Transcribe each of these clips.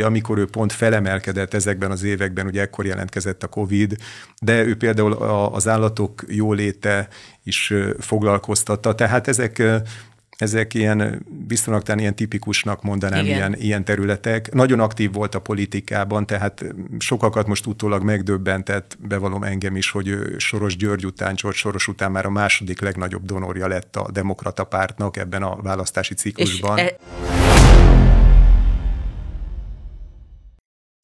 Ugye amikor ő pont felemelkedett ezekben az években, ugye ekkor jelentkezett a COVID, de ő például a, az állatok jóléte is foglalkoztatta, tehát ezek ezek ilyen, viszonylag talán ilyen tipikusnak mondanám Igen. ilyen, ilyen területek. Nagyon aktív volt a politikában, tehát sokakat most utólag megdöbbentett, bevalom engem is, hogy Soros György után, Csort Soros után már a második legnagyobb donorja lett a demokrata pártnak ebben a választási ciklusban. És e-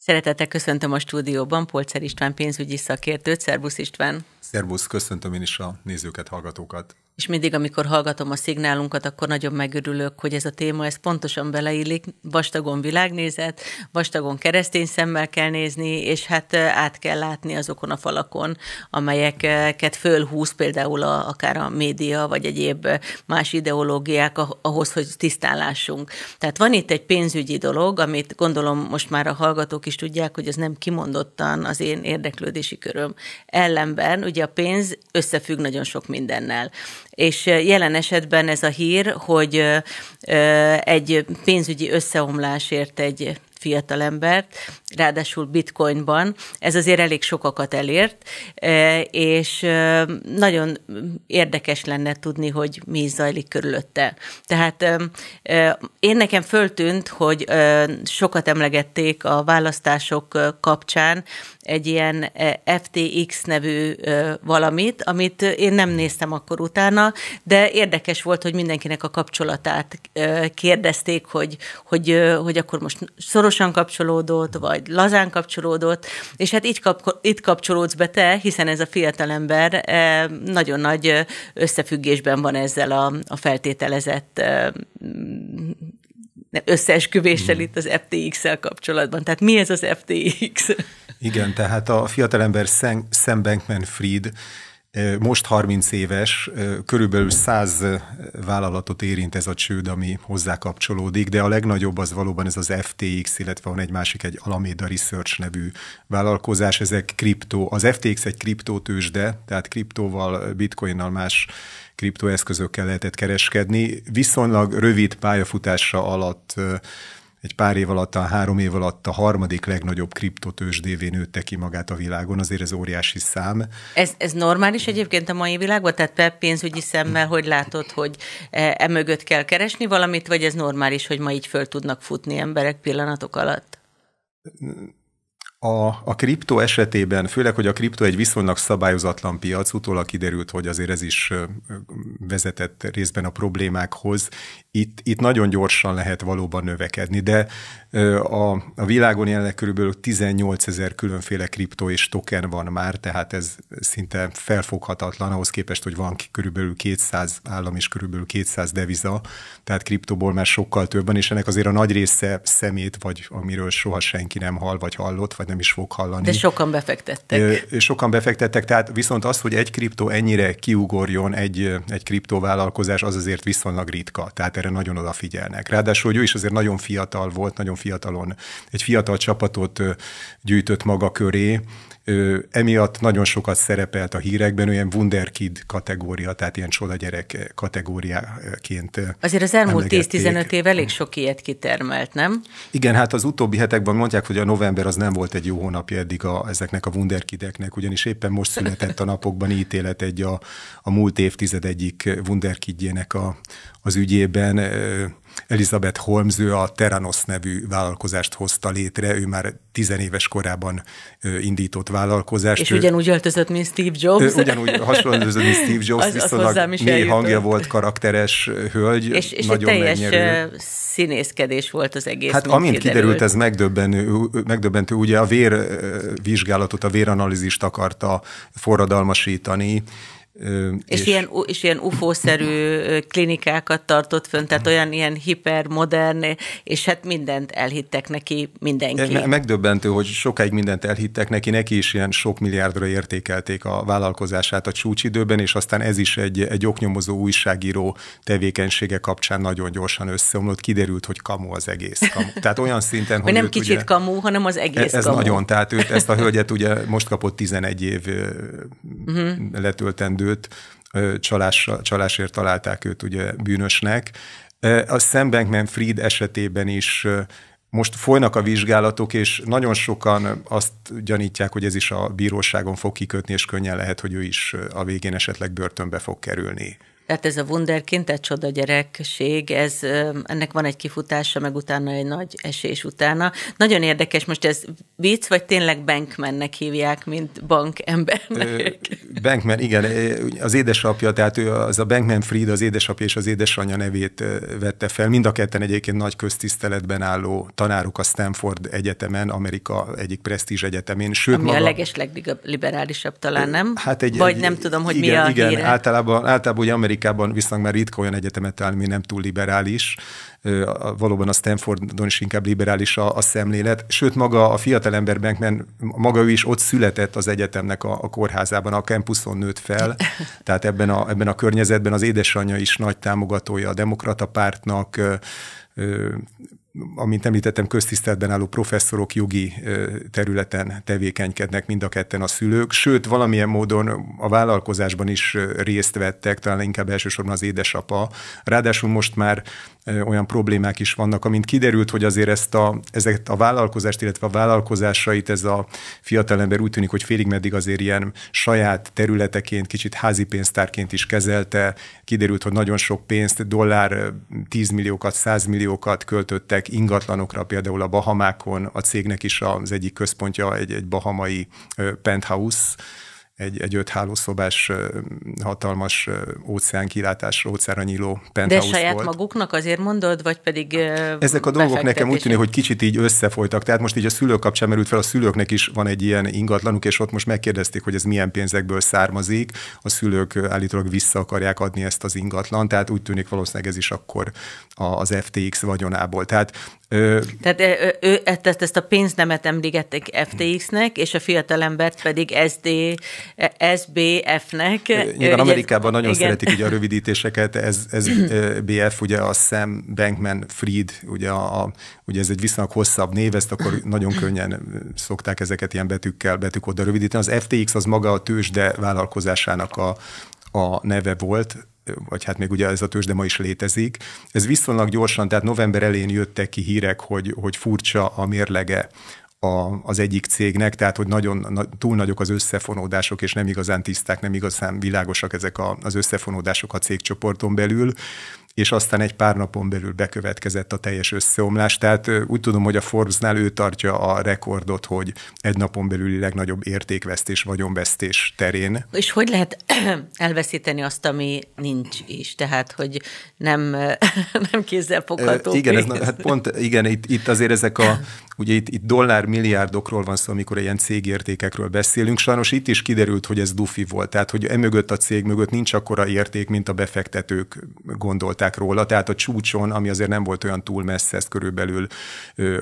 Szeretettel köszöntöm a stúdióban Polcer István pénzügyi szakértőt. Szerbusz István! Szerbusz, köszöntöm én is a nézőket, hallgatókat! és mindig, amikor hallgatom a szignálunkat, akkor nagyon megörülök, hogy ez a téma, ez pontosan beleillik, vastagon világnézet, vastagon keresztény szemmel kell nézni, és hát át kell látni azokon a falakon, amelyeket fölhúz például a, akár a média, vagy egyéb más ideológiák ahhoz, hogy tisztálásunk. Tehát van itt egy pénzügyi dolog, amit gondolom most már a hallgatók is tudják, hogy ez nem kimondottan az én érdeklődési köröm. Ellenben ugye a pénz összefügg nagyon sok mindennel és jelen esetben ez a hír, hogy egy pénzügyi összeomlásért egy fiatalembert, ráadásul bitcoinban. Ez azért elég sokakat elért, e, és e, nagyon érdekes lenne tudni, hogy mi zajlik körülötte. Tehát e, én nekem föltűnt, hogy sokat emlegették a választások kapcsán egy ilyen FTX nevű valamit, amit én nem néztem akkor utána, de érdekes volt, hogy mindenkinek a kapcsolatát kérdezték, hogy, hogy, hogy akkor most szoros gyorsan kapcsolódott, vagy lazán kapcsolódott, és hát így kap, itt kapcsolódsz be te, hiszen ez a fiatalember e, nagyon nagy összefüggésben van ezzel a, a feltételezett mm, összeesküvéssel mm. itt az FTX-szel kapcsolatban. Tehát mi ez az FTX? Igen, tehát a fiatalember Sam Bankman-Fried most 30 éves, körülbelül 100 vállalatot érint ez a csőd, ami hozzá kapcsolódik, de a legnagyobb az valóban ez az FTX, illetve van egy másik, egy Alameda Research nevű vállalkozás, ezek kriptó. Az FTX egy kriptótősde, tehát kriptóval, bitcoinnal más kriptoeszközökkel lehetett kereskedni. Viszonylag rövid pályafutása alatt egy pár év alatt, a három év alatt a harmadik legnagyobb kriptotősdévé nőtte ki magát a világon, azért ez óriási szám. Ez, ez normális egyébként a mai világban? Tehát te pénzügyi szemmel hogy látod, hogy emögött e kell keresni valamit, vagy ez normális, hogy ma így föl tudnak futni emberek pillanatok alatt? A, a kriptó esetében, főleg, hogy a kriptó egy viszonylag szabályozatlan piac, utólag kiderült, hogy azért ez is vezetett részben a problémákhoz itt, itt nagyon gyorsan lehet valóban növekedni, de a, a világon jelenleg körülbelül 18 ezer különféle kriptó és token van már, tehát ez szinte felfoghatatlan ahhoz képest, hogy van körülbelül 200 állam és körülbelül 200 deviza, tehát kriptóból már sokkal többen, és ennek azért a nagy része szemét, vagy amiről soha senki nem hall, vagy hallott, vagy nem is fog hallani. De sokan befektettek. Sokan befektettek, tehát viszont az, hogy egy kriptó ennyire kiugorjon egy, egy kriptóvállalkozás, az azért viszonylag ritka. Tehát erre nagyon odafigyelnek. Ráadásul, hogy ő is azért nagyon fiatal volt, nagyon fiatalon, egy fiatal csapatot gyűjtött maga köré, ö, emiatt nagyon sokat szerepelt a hírekben, olyan wunderkid kategória, tehát ilyen csodagyerek kategóriáként. Azért az elmúlt 10-15 év elég sok ilyet kitermelt, nem? Igen, hát az utóbbi hetekben mondják, hogy a november az nem volt egy jó hónapja eddig a, ezeknek a wunderkideknek, ugyanis éppen most született a napokban ítélet egy a, a múlt évtized egyik wunderkidjének a, az ügyében Elizabeth Holmes, ő a Teranos nevű vállalkozást hozta létre, ő már tizenéves korában indított vállalkozást. És ő, ugyanúgy öltözött, mint Steve Jobs. Ugyanúgy hasonlóan öltözött, mint Steve Jobs, az, viszonylag mély hangja volt, karakteres hölgy, és, és nagyon egy teljes mennyerő. színészkedés volt az egész. Hát amint kiderült, kiderült ez megdöbbentő, megdöbbentő, ugye a vérvizsgálatot, a véranalízist akarta forradalmasítani, és, és, ilyen, és ilyen UFO-szerű klinikákat tartott fönn, tehát olyan ilyen hipermodern, és hát mindent elhittek neki mindenki. Megdöbbentő, hogy sokáig mindent elhittek neki, neki is ilyen sok milliárdra értékelték a vállalkozását a csúcsidőben, és aztán ez is egy, egy oknyomozó újságíró tevékenysége kapcsán nagyon gyorsan összeomlott, kiderült, hogy kamu az egész. Kamu. Tehát olyan szinten, hogy Nem kicsit ugye, kamu, hanem az egész Ez kamu. nagyon, tehát őt, ezt a hölgyet ugye most kapott 11 év mhm. letöltendő őt, csalásra, csalásért találták őt ugye bűnösnek. A Sam Bankman Fried esetében is most folynak a vizsgálatok, és nagyon sokan azt gyanítják, hogy ez is a bíróságon fog kikötni, és könnyen lehet, hogy ő is a végén esetleg börtönbe fog kerülni tehát ez a wunderkind, tehát csoda gyerekség, ez, ennek van egy kifutása, meg utána egy nagy esés utána. Nagyon érdekes, most ez vicc, vagy tényleg bankmennek hívják, mint bankembernek? bankman, igen. Az édesapja, tehát ő az a Bankman Fried, az édesapja és az édesanyja nevét vette fel. Mind a ketten egyébként nagy köztiszteletben álló tanárok a Stanford Egyetemen, Amerika egyik presztízs egyetemén. Sőt, Ami maga, a leges legliberálisabb talán, nem? Hát egy, vagy egy, nem tudom, hogy igen, mi a Igen, híre. általában, általában ugye Amerika Amerikában viszont már ritka olyan egyetemet áll, ami nem túl liberális. Valóban a Stanfordon is inkább liberális a, a szemlélet. Sőt, maga a fiatalember Bankman, maga ő is ott született az egyetemnek a, a kórházában, a campuson nőtt fel. Tehát ebben a, ebben a környezetben az édesanyja is nagy támogatója a demokrata pártnak, amint említettem, köztiszteletben álló professzorok jogi területen tevékenykednek mind a ketten a szülők, sőt, valamilyen módon a vállalkozásban is részt vettek, talán inkább elsősorban az édesapa. Ráadásul most már olyan problémák is vannak, amint kiderült, hogy azért ezt a, ezeket a vállalkozást, illetve a vállalkozásait ez a fiatalember úgy tűnik, hogy félig meddig azért ilyen saját területeként, kicsit házi pénztárként is kezelte. Kiderült, hogy nagyon sok pénzt, dollár, tízmilliókat, százmilliókat költöttek ingatlanokra, például a Bahamákon, a cégnek is az egyik központja egy, egy bahamai penthouse, egy, egy öt hálószobás hatalmas kilátásra, óceánra nyíló penthouse De saját volt. maguknak azért mondod, vagy pedig Ezek a dolgok nekem úgy tűnik, hogy kicsit így összefolytak. Tehát most így a szülők kapcsán merült fel, a szülőknek is van egy ilyen ingatlanuk, és ott most megkérdezték, hogy ez milyen pénzekből származik. A szülők állítólag vissza akarják adni ezt az ingatlan, tehát úgy tűnik valószínűleg ez is akkor az FTX vagyonából. Tehát Ö, Tehát ő, ő ezt, ezt a pénznemet említették FTX-nek, és a fiatalembert pedig SD E SBF-nek. Nyilván Amerikában nagyon igen. szeretik ugye a rövidítéseket, ez, ez BF, ugye a Sam Bankman Fried, ugye, a, a, ugye ez egy viszonylag hosszabb név, ezt akkor nagyon könnyen szokták ezeket ilyen betűkkel, betűk oda rövidíteni. Az FTX az maga a tőzsde vállalkozásának a, a neve volt, vagy hát még ugye ez a tőzsde ma is létezik. Ez viszonylag gyorsan, tehát november elén jöttek ki hírek, hogy, hogy furcsa a mérlege a, az egyik cégnek, tehát hogy nagyon na, túl nagyok az összefonódások, és nem igazán tiszták, nem igazán világosak ezek a, az összefonódások a cégcsoporton belül és aztán egy pár napon belül bekövetkezett a teljes összeomlás. Tehát úgy tudom, hogy a Forbesnál ő tartja a rekordot, hogy egy napon belüli legnagyobb értékvesztés, vagyonvesztés terén. És hogy lehet elveszíteni azt, ami nincs is? Tehát, hogy nem, nem kézzelfogható. Igen, ez, hát pont igen, itt, itt azért ezek a, ugye itt, itt dollár milliárdokról van szó, amikor ilyen cégértékekről beszélünk. Sajnos itt is kiderült, hogy ez dufi volt, tehát hogy emögött a cég mögött nincs akkora érték, mint a befektetők gondolták tudták róla, tehát a csúcson, ami azért nem volt olyan túl messze, ezt körülbelül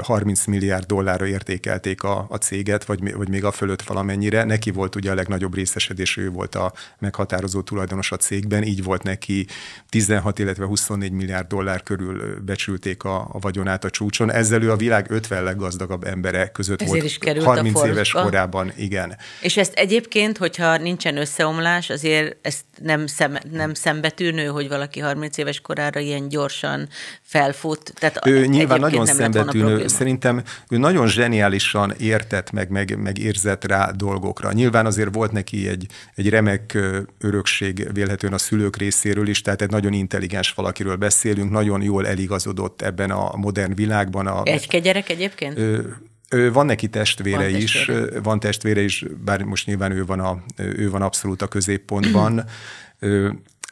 30 milliárd dollárra értékelték a, a céget, vagy, vagy még a fölött valamennyire. Neki volt ugye a legnagyobb részesedés, ő volt a meghatározó tulajdonos a cégben, így volt neki 16, illetve 24 milliárd dollár körül becsülték a, a vagyonát a csúcson. Ezzel ő a világ 50 leggazdagabb embere között Ezért volt. Is került 30 a éves korában, igen. És ezt egyébként, hogyha nincsen összeomlás, azért ezt nem, szem, nem szembetűnő, hogy valaki 30 éves korában gyerekkorára ilyen gyorsan felfut. Tehát ő nyilván nagyon szembetűnő, szerintem ő nagyon zseniálisan értett, meg, meg, meg érzett rá dolgokra. Nyilván azért volt neki egy, egy remek örökség vélhetően a szülők részéről is, tehát egy nagyon intelligens valakiről beszélünk, nagyon jól eligazodott ebben a modern világban. A, egy gyerek egyébként? Ő, van neki testvére, van testvére is, van testvére is, bár most nyilván ő van, a, ő van abszolút a középpontban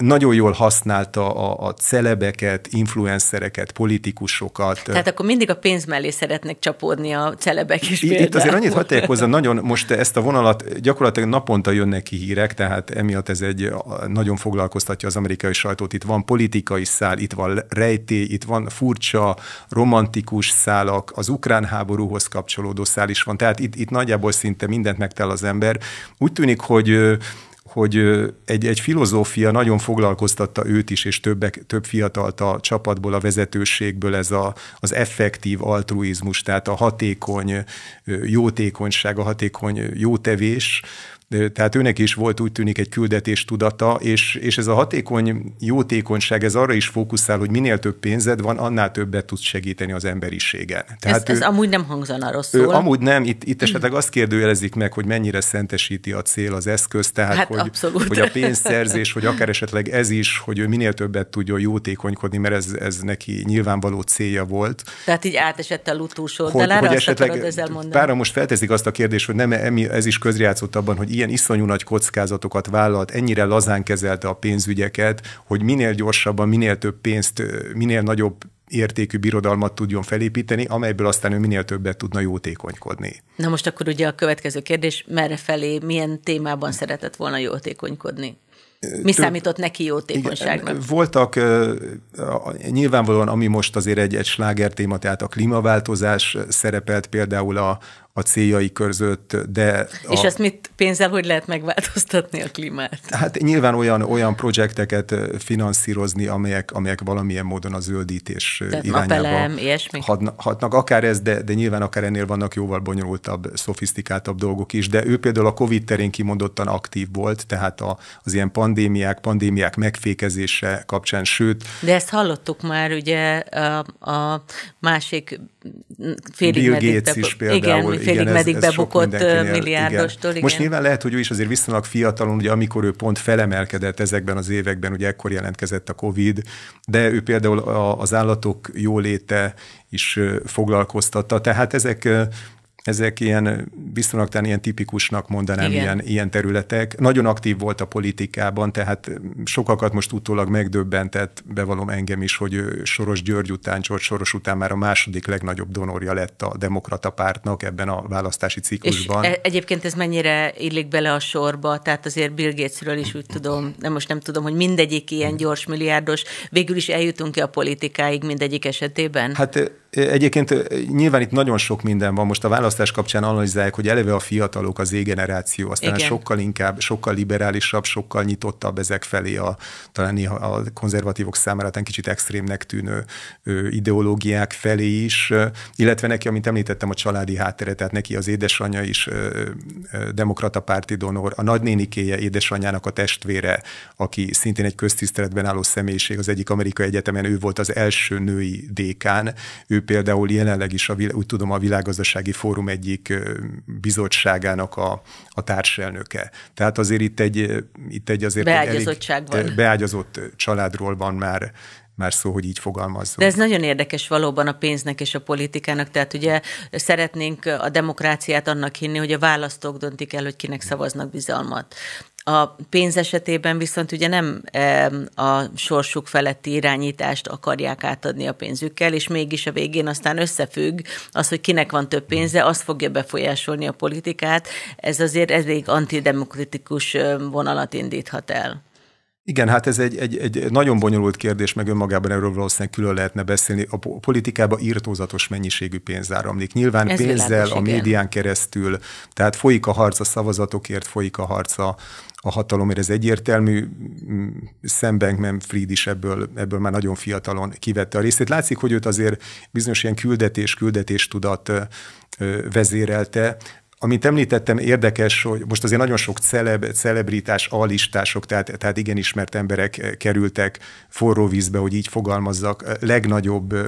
nagyon jól használta a, a celebeket, influencereket, politikusokat. Tehát akkor mindig a pénz mellé szeretnek csapódni a celebek is. Például. Itt azért annyit hagyják hozzá, nagyon most ezt a vonalat gyakorlatilag naponta jönnek ki hírek, tehát emiatt ez egy nagyon foglalkoztatja az amerikai sajtót. Itt van politikai szál, itt van rejtély, itt van furcsa, romantikus szálak, az ukrán háborúhoz kapcsolódó szál is van. Tehát itt, itt nagyjából szinte mindent megtel az ember. Úgy tűnik, hogy hogy egy, egy filozófia nagyon foglalkoztatta őt is, és többek, több fiatalt a csapatból, a vezetőségből ez a, az effektív altruizmus, tehát a hatékony jótékonyság, a hatékony jótevés, tehát őnek is volt úgy tűnik egy küldetés tudata, és, és ez a hatékony jótékonyság, ez arra is fókuszál, hogy minél több pénzed van, annál többet tudsz segíteni az emberiségen. Tehát ez, ő, amúgy nem hangzana rosszul. Ő, amúgy nem, itt, itt esetleg azt kérdőjelezik meg, hogy mennyire szentesíti a cél az eszköz, tehát hát hogy, hogy a pénzszerzés, hogy akár esetleg ez is, hogy ő minél többet tudjon jótékonykodni, mert ez, ez neki nyilvánvaló célja volt. Tehát így átesett a lútúsó, hogy, de hogy esetleg, ezzel mondani. Pára most feltezik azt a kérdést, hogy nem, ez is közrejátszott abban, hogy ilyen iszonyú nagy kockázatokat vállalt, ennyire lazán kezelte a pénzügyeket, hogy minél gyorsabban, minél több pénzt, minél nagyobb értékű birodalmat tudjon felépíteni, amelyből aztán ő minél többet tudna jótékonykodni. Na most akkor ugye a következő kérdés, merre felé, milyen témában szeretett volna jótékonykodni? Mi több, számított neki jótékonyságnak? Igen, voltak nyilvánvalóan, ami most azért egy, egy sláger téma, tehát a klímaváltozás szerepelt például a, a céljai között, de... A... És ezt mit pénzzel hogy lehet megváltoztatni a klímát? Hát nyilván olyan, olyan projekteket finanszírozni, amelyek, amelyek valamilyen módon a zöldítés Tehát irányába napelem, ilyesmi? Hatnak, hatnak, akár ez, de, de nyilván akár ennél vannak jóval bonyolultabb, szofisztikáltabb dolgok is, de ő például a COVID terén kimondottan aktív volt, tehát a, az ilyen pandémiák, pandémiák megfékezése kapcsán, sőt... De ezt hallottuk már ugye a, a másik félig Bill Gates is például, igen, félig igen, meddig ez, ez bebukott milliárdostól. Igen. Most nyilván lehet, hogy ő is azért viszonylag fiatalon, ugye amikor ő pont felemelkedett ezekben az években, ugye ekkor jelentkezett a COVID, de ő például a, az állatok jóléte is foglalkoztatta, tehát ezek ezek ilyen viszonylag ilyen tipikusnak mondanám ilyen, ilyen területek. Nagyon aktív volt a politikában, tehát sokakat most utólag megdöbbentett, Bevalom engem is, hogy Soros György után, George Soros után már a második legnagyobb donorja lett a demokrata pártnak ebben a választási ciklusban. És e, egyébként ez mennyire illik bele a sorba, tehát azért Bill Gatesről is úgy tudom, nem most nem tudom, hogy mindegyik ilyen gyors milliárdos, végül is eljutunk-e a politikáig mindegyik esetében? Hát Egyébként nyilván itt nagyon sok minden van. Most a választás kapcsán analizálják, hogy eleve a fiatalok, az égeneráció, generáció aztán Igen. sokkal inkább, sokkal liberálisabb, sokkal nyitottabb ezek felé a talán a konzervatívok számára talán kicsit extrémnek tűnő ideológiák felé is, illetve neki, amit említettem, a családi háttere, tehát neki az édesanyja is demokrata párti donor, a nagynénikéje édesanyjának a testvére, aki szintén egy köztiszteletben álló személyiség, az egyik amerikai egyetemen ő volt az első női dékán, ő például jelenleg is, a, úgy tudom, a Világgazdasági Fórum egyik bizottságának a, a társelnöke. Tehát azért itt egy, itt egy azért beágyazottság egy elég, beágyazott családról van már már szó, hogy így fogalmazzunk. De ez nagyon érdekes valóban a pénznek és a politikának, tehát ugye szeretnénk a demokráciát annak hinni, hogy a választók döntik el, hogy kinek szavaznak bizalmat. A pénz esetében viszont ugye nem a sorsuk feletti irányítást akarják átadni a pénzükkel, és mégis a végén aztán összefügg az, hogy kinek van több pénze, az fogja befolyásolni a politikát. Ez azért elég antidemokratikus vonalat indíthat el. Igen, hát ez egy, egy, egy nagyon bonyolult kérdés, meg önmagában erről valószínűleg külön lehetne beszélni. A politikában írtózatos mennyiségű pénz áramlik. Nyilván ez pénzzel, világos, a médián keresztül, tehát folyik a harc a szavazatokért, folyik a harc a, a hatalomért. Ez egyértelmű, Sam mm, Bankman Fried is ebből, ebből már nagyon fiatalon kivette a részét. Látszik, hogy őt azért bizonyos ilyen küldetés, küldetés tudat vezérelte, Amint említettem, érdekes, hogy most azért nagyon sok celeb, celebritás, alistások, tehát, tehát igen ismert emberek eh, kerültek forró vízbe, hogy így fogalmazzak, eh, legnagyobb eh,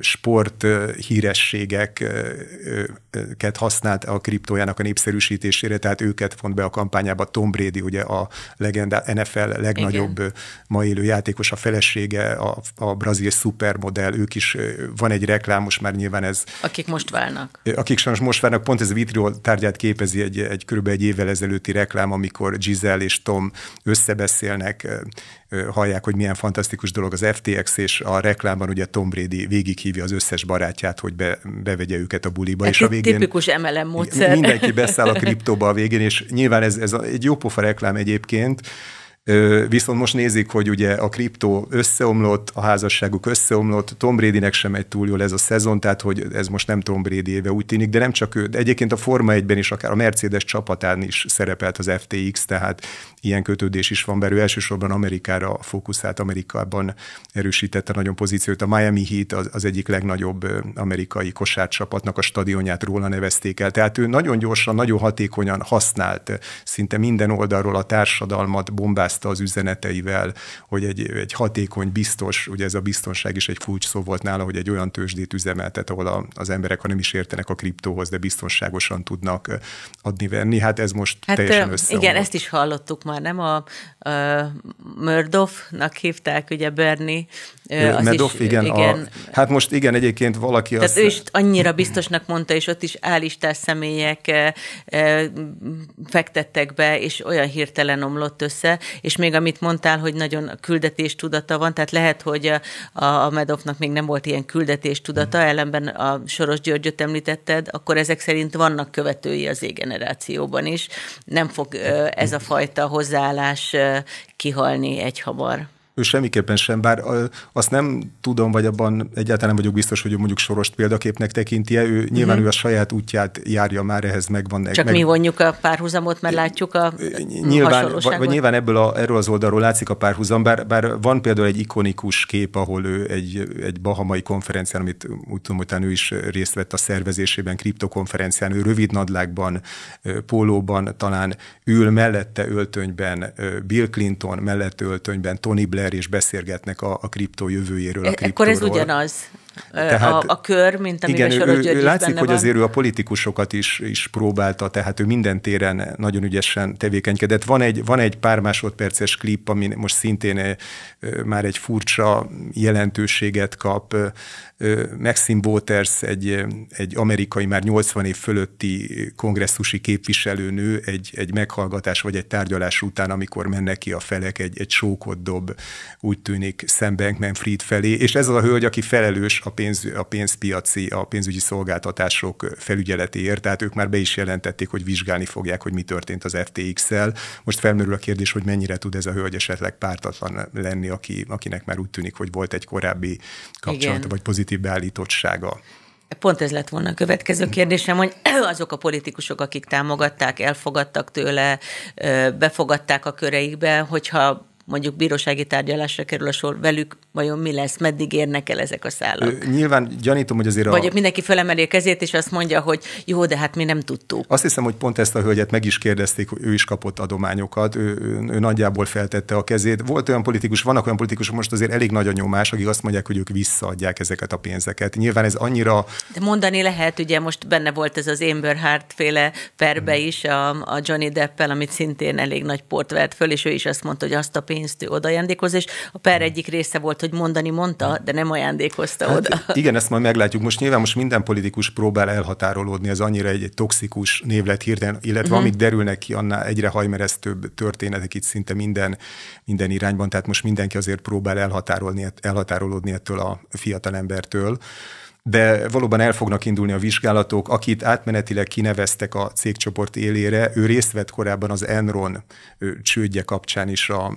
sport hírességeket használt a kriptójának a népszerűsítésére, tehát őket font be a kampányába Tom Brady, ugye a legenda, NFL legnagyobb Igen. ma élő játékos, a felesége, a, a brazil szupermodell, ők is, van egy reklám, most már nyilván ez... Akik most válnak. Akik sajnos most várnak, pont ez a vitriol tárgyát képezi egy, egy körülbelül egy évvel ezelőtti reklám, amikor Giselle és Tom összebeszélnek, hallják, hogy milyen fantasztikus dolog az FTX, és a reklámban ugye Tom Brady végighívja az összes barátját, hogy be, bevegye őket a buliba, ez és a végén... Tipikus MLM módszer. Mindenki beszáll a kriptóba a végén, és nyilván ez, ez egy jópofa reklám egyébként, Viszont most nézik, hogy ugye a kriptó összeomlott, a házasságuk összeomlott, Tom Bradynek sem egy túl jól ez a szezon, tehát hogy ez most nem Tom Brady éve úgy tűnik, de nem csak ő, de egyébként a Forma 1-ben is, akár a Mercedes csapatán is szerepelt az FTX, tehát ilyen kötődés is van, belőle elsősorban Amerikára fókuszált, Amerikában erősítette nagyon pozíciót. A Miami Heat az, az egyik legnagyobb amerikai kosárcsapatnak a stadionját róla nevezték el, tehát ő nagyon gyorsan, nagyon hatékonyan használt szinte minden oldalról a társadalmat bombáz megalázta az üzeneteivel, hogy egy, egy hatékony, biztos, ugye ez a biztonság is egy kulcs szó volt nála, hogy egy olyan tőzsdét üzemeltet, ahol a, az emberek, ha nem is értenek a kriptóhoz, de biztonságosan tudnak adni-venni. Hát ez most hát, teljesen össze. Igen, ezt is hallottuk már, nem? A, a Murdoff-nak hívták, ugye Bernie. Medoff, igen. igen. A, hát most igen, egyébként valaki Tehát azt... ő is annyira biztosnak mondta, és ott is állistás személyek fektettek be, és olyan hirtelen omlott össze, és még amit mondtál, hogy nagyon küldetés tudata van, tehát lehet, hogy a, a Medovnak még nem volt ilyen küldetés tudata, mm. ellenben a Soros Györgyöt említetted, akkor ezek szerint vannak követői az égenerációban is. Nem fog ez a fajta hozzáállás kihalni hamar. Ő semmiképpen sem, bár azt nem tudom, vagy abban egyáltalán nem vagyok biztos, hogy ő mondjuk sorost példaképnek tekinti -e. Ő nyilván uh-huh. ő a saját útját járja már, ehhez megvan. Csak meg... mi vonjuk a párhuzamot, mert látjuk a nyilván, vagy, vagy nyilván ebből a, erről az oldalról látszik a párhuzam, bár, bár van például egy ikonikus kép, ahol ő egy, egy bahamai konferencián, amit úgy tudom, hogy ő is részt vett a szervezésében, kriptokonferencián, ő rövid nadlágban, pólóban talán ül mellette öltönyben, Bill Clinton mellette öltönyben, Tony Blair partner, és beszélgetnek a, a kriptó jövőjéről. A e-, kriptóról. Akkor ez ugyanaz tehát, a, a kör, mint amiben igen, Soros ő, ő, ő látszik, benne hogy van. azért ő a politikusokat is, is próbálta, tehát ő minden téren nagyon ügyesen tevékenykedett. Van egy, van egy pár másodperces klip, ami most szintén már egy furcsa jelentőséget kap. Maxim Waters, egy, egy amerikai, már 80 év fölötti kongresszusi képviselőnő egy, egy meghallgatás vagy egy tárgyalás után, amikor mennek ki a felek, egy, egy sókot dob, úgy tűnik, Sam Bankman Fried felé, és ez az a hölgy, aki felelős a, pénz, a pénzpiaci, a pénzügyi szolgáltatások felügyeletéért, tehát ők már be is jelentették, hogy vizsgálni fogják, hogy mi történt az FTX-el. Most felmerül a kérdés, hogy mennyire tud ez a hölgy esetleg pártatlan lenni, aki, akinek már úgy tűnik, hogy volt egy korábbi kapcsolata, Igen. vagy pozitív beállítottsága. Pont ez lett volna a következő kérdésem, hogy azok a politikusok, akik támogatták, elfogadtak tőle, befogadták a köreikbe, hogyha mondjuk bírósági tárgyalásra kerül a sor velük, vajon mi lesz, meddig érnek el ezek a szállak? Ö, nyilván gyanítom, hogy azért Vagy a... mindenki felemeli a kezét, és azt mondja, hogy jó, de hát mi nem tudtuk. Azt hiszem, hogy pont ezt a hölgyet meg is kérdezték, hogy ő is kapott adományokat, ő, ő, ő nagyjából feltette a kezét. Volt olyan politikus, vannak olyan politikusok, most azért elég nagy a nyomás, akik azt mondják, hogy ők visszaadják ezeket a pénzeket. Nyilván ez annyira... De mondani lehet, ugye most benne volt ez az Amber Hart féle perbe hmm. is, a, a Johnny Deppel, amit szintén elég nagy port vert föl, és ő is azt mondta, hogy azt a pénzt pénzt ő oda és a per hmm. egyik része volt, hogy mondani mondta, hmm. de nem ajándékozta hát, oda. Igen, ezt majd meglátjuk. Most nyilván most minden politikus próbál elhatárolódni, ez annyira egy, egy toxikus névlet hirden illetve uh-huh. Hmm. amik derülnek ki, annál egyre hajmeresztőbb történetek itt szinte minden, minden irányban, tehát most mindenki azért próbál elhatárolni, elhatárolódni ettől a fiatalembertől. embertől de valóban el fognak indulni a vizsgálatok, akit átmenetileg kineveztek a cégcsoport élére, ő részt vett korábban az Enron csődje kapcsán is a,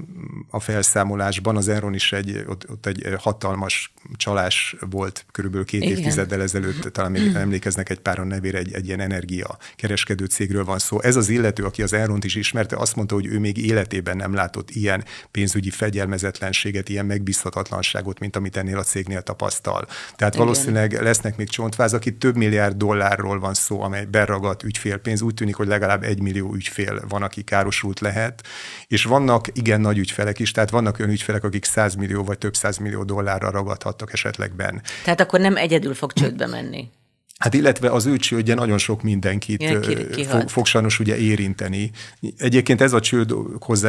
a felszámolásban, az Enron is egy, ott, ott egy hatalmas csalás volt körülbelül két Igen. évtizeddel ezelőtt, talán még hmm. emlékeznek egy páron nevére, egy, egy ilyen energia kereskedő cégről van szó. Ez az illető, aki az Enront is ismerte, azt mondta, hogy ő még életében nem látott ilyen pénzügyi fegyelmezetlenséget, ilyen megbízhatatlanságot, mint amit ennél a cégnél tapasztal. Tehát Igen. valószínűleg lesznek még csontvázak, itt több milliárd dollárról van szó, amely beragadt ügyfélpénz. Úgy tűnik, hogy legalább egy millió ügyfél van, aki károsult lehet, és vannak igen nagy ügyfelek is, tehát vannak olyan ügyfelek, akik 100 millió vagy több 100 millió dollárra ragadhattak esetlegben. Tehát akkor nem egyedül fog csődbe menni. Hát illetve az ő csődje nagyon sok mindenkit Igen, ki, fog, fog sajnos ugye érinteni. Egyébként ez a csőd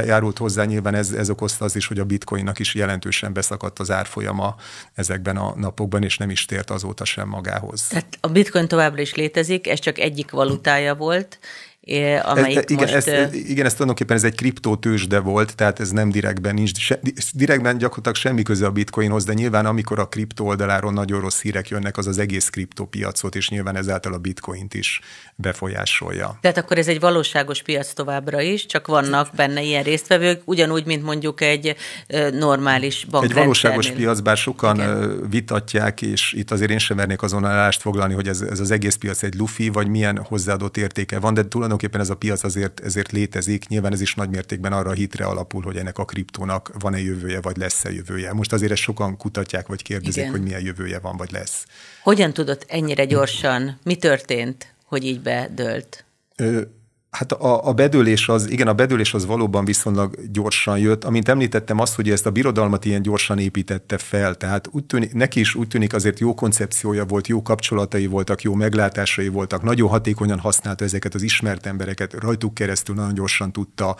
járult hozzá, nyilván ez, ez okozta az is, hogy a bitcoinnak is jelentősen beszakadt az árfolyama ezekben a napokban, és nem is tért azóta sem magához. Tehát a bitcoin továbbra is létezik, ez csak egyik valutája volt, amelyik igen, most... Ez, igen, ez tulajdonképpen ez egy kriptótősde volt, tehát ez nem direktben nincs, se, direktben gyakorlatilag semmi köze a bitcoinhoz, de nyilván amikor a kriptó oldaláról nagyon rossz hírek jönnek, az az egész kriptopiacot, és nyilván ezáltal a bitcoint is befolyásolja. Tehát akkor ez egy valóságos piac továbbra is, csak vannak benne ilyen résztvevők, ugyanúgy, mint mondjuk egy normális bank. Egy valóságos piac, bár sokan igen. vitatják, és itt azért én sem mernék azon állást foglalni, hogy ez, ez az egész piac egy lufi, vagy milyen hozzáadott értéke van, de tulajdonképpen tulajdonképpen ez a piac azért, ezért létezik, nyilván ez is nagy mértékben arra a hitre alapul, hogy ennek a kriptónak van-e jövője, vagy lesz-e jövője. Most azért ezt sokan kutatják, vagy kérdezik, Igen. hogy milyen jövője van, vagy lesz. Hogyan tudott ennyire gyorsan, mi történt, hogy így bedőlt? Hát a, a bedőlés az, igen, a bedőlés az valóban viszonylag gyorsan jött. Amint említettem, azt, hogy ezt a birodalmat ilyen gyorsan építette fel, tehát úgy tűnik, neki is úgy tűnik azért jó koncepciója volt, jó kapcsolatai voltak, jó meglátásai voltak, nagyon hatékonyan használta ezeket az ismert embereket, rajtuk keresztül nagyon gyorsan tudta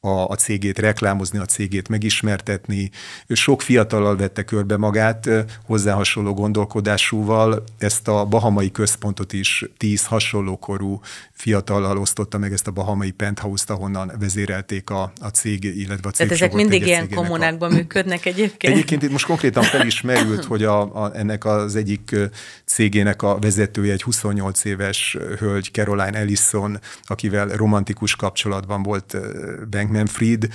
a, a cégét reklámozni, a cégét megismertetni. Sok fiatalal vette körbe magát, hozzá hasonló gondolkodásúval, ezt a bahamai központot is tíz hasonlókorú fiatalal osztotta meg meg ezt a bahamai penthouse-t, ahonnan vezérelték a, a cég, illetve a cég Tehát ezek mindig ilyen kommunákban a... működnek egyébként. Egyébként itt most konkrétan fel is merült, hogy a, a, ennek az egyik cégének a vezetője egy 28 éves hölgy, Caroline Ellison, akivel romantikus kapcsolatban volt Bankman Fried,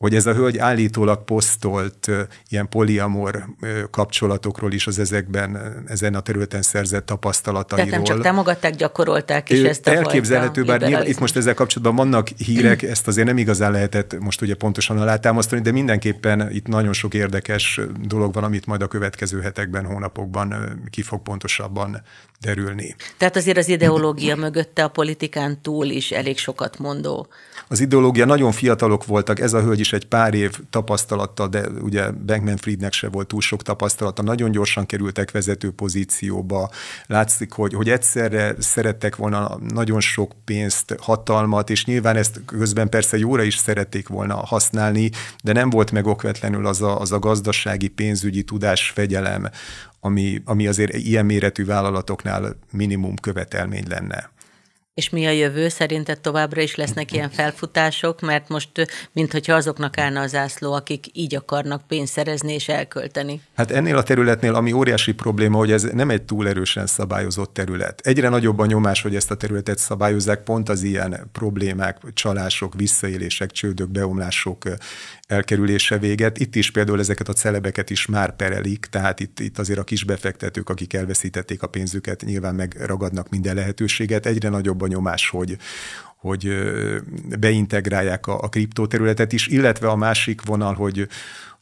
hogy ez a hölgy állítólag posztolt ilyen poliamor kapcsolatokról is az ezekben, ezen a területen szerzett tapasztalatairól. Tehát nem csak támogatták, gyakorolták is ő ezt a Elképzelhető, bár nyilván, itt most ezzel kapcsolatban vannak hírek, ezt azért nem igazán lehetett most ugye pontosan alátámasztani, de mindenképpen itt nagyon sok érdekes dolog van, amit majd a következő hetekben, hónapokban ki fog pontosabban derülni. Tehát azért az ideológia mögötte a politikán túl is elég sokat mondó. Az ideológia nagyon fiatalok voltak, ez a hölgy is is egy pár év tapasztalata, de ugye Bankman Friednek se volt túl sok tapasztalata, nagyon gyorsan kerültek vezető pozícióba. Látszik, hogy, hogy egyszerre szerettek volna nagyon sok pénzt, hatalmat, és nyilván ezt közben persze jóra is szerették volna használni, de nem volt meg okvetlenül az a, az a gazdasági, pénzügyi tudás fegyelem, ami, ami azért ilyen méretű vállalatoknál minimum követelmény lenne és mi a jövő? Szerinted továbbra is lesznek ilyen felfutások, mert most mintha azoknak állna az ászló, akik így akarnak pénzt szerezni és elkölteni. Hát ennél a területnél, ami óriási probléma, hogy ez nem egy túl erősen szabályozott terület. Egyre nagyobb a nyomás, hogy ezt a területet szabályozzák, pont az ilyen problémák, csalások, visszaélések, csődök, beomlások elkerülése véget. Itt is például ezeket a celebeket is már perelik, tehát itt, itt azért a kisbefektetők, akik elveszítették a pénzüket, nyilván megragadnak minden lehetőséget. Egyre nagyobb a nyomás, hogy, hogy beintegrálják a, a kriptóterületet is, illetve a másik vonal, hogy,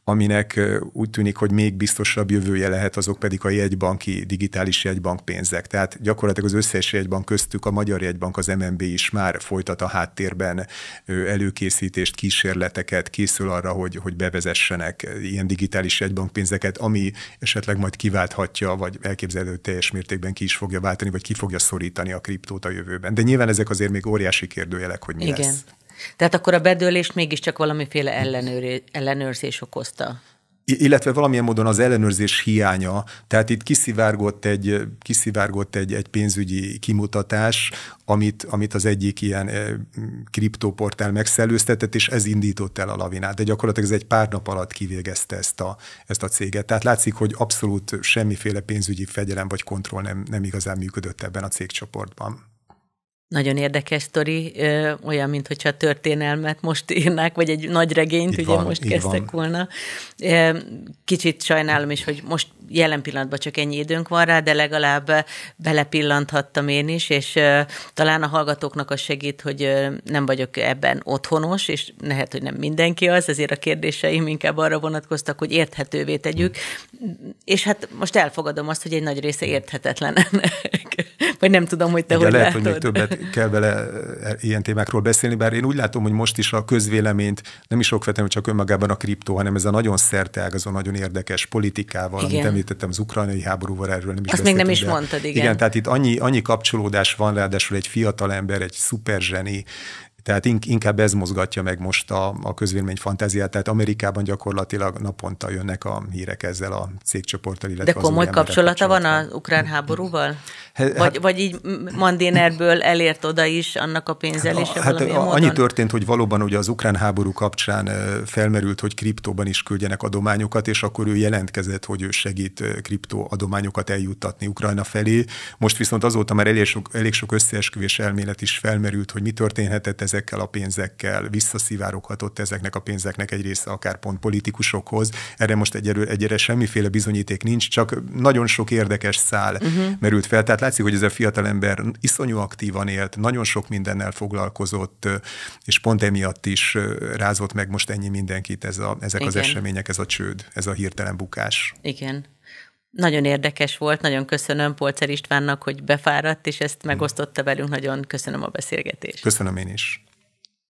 aminek úgy tűnik, hogy még biztosabb jövője lehet, azok pedig a jegybanki, digitális jegybank pénzek. Tehát gyakorlatilag az összes jegybank köztük a Magyar Jegybank, az MNB is már folytat a háttérben előkészítést, kísérleteket, készül arra, hogy, hogy bevezessenek ilyen digitális jegybankpénzeket, ami esetleg majd kiválthatja, vagy elképzelő teljes mértékben ki is fogja váltani, vagy ki fogja szorítani a kriptót a jövőben. De nyilván ezek azért még óriási kérdőjelek, hogy mi Igen. lesz. Tehát akkor a bedőlést mégiscsak valamiféle ellenőr, ellenőrzés okozta illetve valamilyen módon az ellenőrzés hiánya, tehát itt kiszivárgott egy, kiszivárgott egy, egy pénzügyi kimutatás, amit, amit az egyik ilyen eh, kriptoportál megszellőztetett, és ez indított el a lavinát. De gyakorlatilag ez egy pár nap alatt kivégezte ezt a, ezt a céget. Tehát látszik, hogy abszolút semmiféle pénzügyi fegyelem vagy kontroll nem, nem igazán működött ebben a cégcsoportban. Nagyon érdekes sztori, olyan, mintha történelmet most írnák, vagy egy nagy regényt, így ugye van, most kezdtek van. volna. Kicsit sajnálom is, hogy most jelen pillanatban csak ennyi időnk van rá, de legalább belepillanthattam én is, és talán a hallgatóknak az segít, hogy nem vagyok ebben otthonos, és lehet, hogy nem mindenki az, ezért a kérdéseim inkább arra vonatkoztak, hogy érthetővé tegyük, hm. és hát most elfogadom azt, hogy egy nagy része érthetetlen ennek vagy nem tudom, hogy te Igen, hogy lehet, látod. hogy még többet kell vele eh, ilyen témákról beszélni, bár én úgy látom, hogy most is a közvéleményt nem is hogy csak önmagában a kriptó, hanem ez a nagyon szerteágazó, nagyon érdekes politikával, igen. amit említettem, az ukrajnai háborúval erről nem is Azt még nem is de. mondtad, igen. Igen, tehát itt annyi, annyi kapcsolódás van, ráadásul egy fiatal ember, egy szuperzseni, tehát inkább ez mozgatja meg most a, a közvélemény fantáziát, tehát Amerikában gyakorlatilag naponta jönnek a hírek ezzel a cégcsoporttal, illetve De komoly kapcsolata van az ukrán háborúval? Hát, vagy, hát, vagy így Mandénerből elért oda is annak a pénzelése hát, hát módon? Annyi történt, hogy valóban ugye az ukrán háború kapcsán felmerült, hogy kriptóban is küldjenek adományokat, és akkor ő jelentkezett, hogy ő segít kriptó adományokat eljuttatni Ukrajna felé. Most viszont azóta már elég sok, elég sok összeesküvés elmélet is felmerült, hogy mi történhetett ezek ezekkel a pénzekkel, visszaszivároghatott ezeknek a pénzeknek egy része akár pont politikusokhoz. Erre most egyelőre, egyre semmiféle bizonyíték nincs, csak nagyon sok érdekes szál uh-huh. merült fel. Tehát látszik, hogy ez a fiatalember iszonyú aktívan élt, nagyon sok mindennel foglalkozott, és pont emiatt is rázott meg most ennyi mindenkit ez a, ezek Igen. az események, ez a csőd, ez a hirtelen bukás. Igen. Nagyon érdekes volt, nagyon köszönöm Polcer Istvánnak, hogy befáradt, és ezt megosztotta velünk, nagyon köszönöm a beszélgetést. Köszönöm én is.